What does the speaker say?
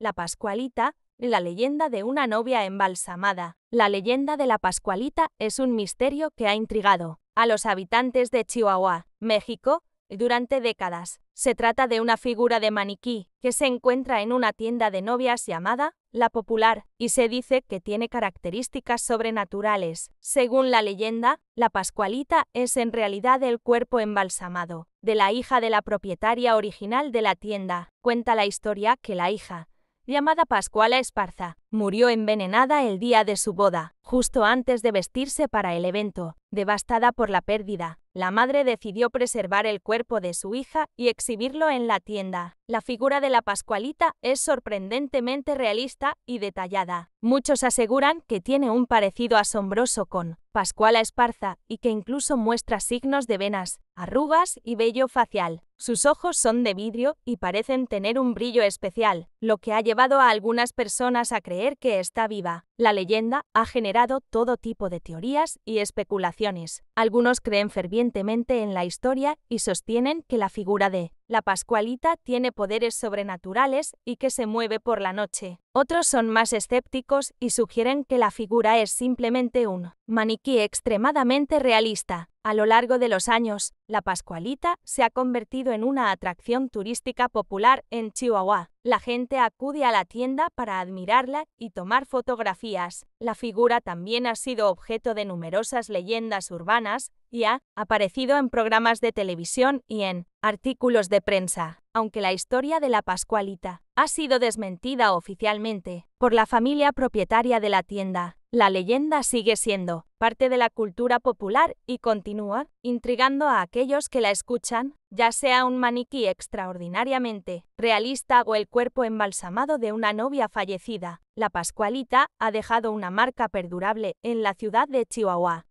La Pascualita, la leyenda de una novia embalsamada. La leyenda de la Pascualita es un misterio que ha intrigado a los habitantes de Chihuahua, México, durante décadas. Se trata de una figura de maniquí que se encuentra en una tienda de novias llamada La Popular y se dice que tiene características sobrenaturales. Según la leyenda, la Pascualita es en realidad el cuerpo embalsamado de la hija de la propietaria original de la tienda. Cuenta la historia que la hija llamada Pascuala Esparza, murió envenenada el día de su boda, justo antes de vestirse para el evento, devastada por la pérdida, la madre decidió preservar el cuerpo de su hija y exhibirlo en la tienda. La figura de la Pascualita es sorprendentemente realista y detallada. Muchos aseguran que tiene un parecido asombroso con Pascuala Esparza y que incluso muestra signos de venas, arrugas y vello facial. Sus ojos son de vidrio y parecen tener un brillo especial, lo que ha llevado a algunas personas a creer que está viva. La leyenda ha generado todo tipo de teorías y especulaciones. Algunos creen fervientemente en la historia y sostienen que la figura de la Pascualita tiene poderes sobrenaturales y que se mueve por la noche. Otros son más escépticos y sugieren que la figura es simplemente un maniquí extremadamente realista. A lo largo de los años, la Pascualita se ha convertido en una atracción turística popular en Chihuahua. La gente acude a la tienda para admirarla y tomar fotografías. La figura también ha sido objeto de numerosas leyendas urbanas y ha aparecido en programas de televisión y en artículos de prensa, aunque la historia de la Pascualita ha sido desmentida oficialmente por la familia propietaria de la tienda. La leyenda sigue siendo parte de la cultura popular y continúa intrigando a aquellos que la escuchan, ya sea un maniquí extraordinariamente realista o el cuerpo embalsamado de una novia fallecida. La Pascualita ha dejado una marca perdurable en la ciudad de Chihuahua,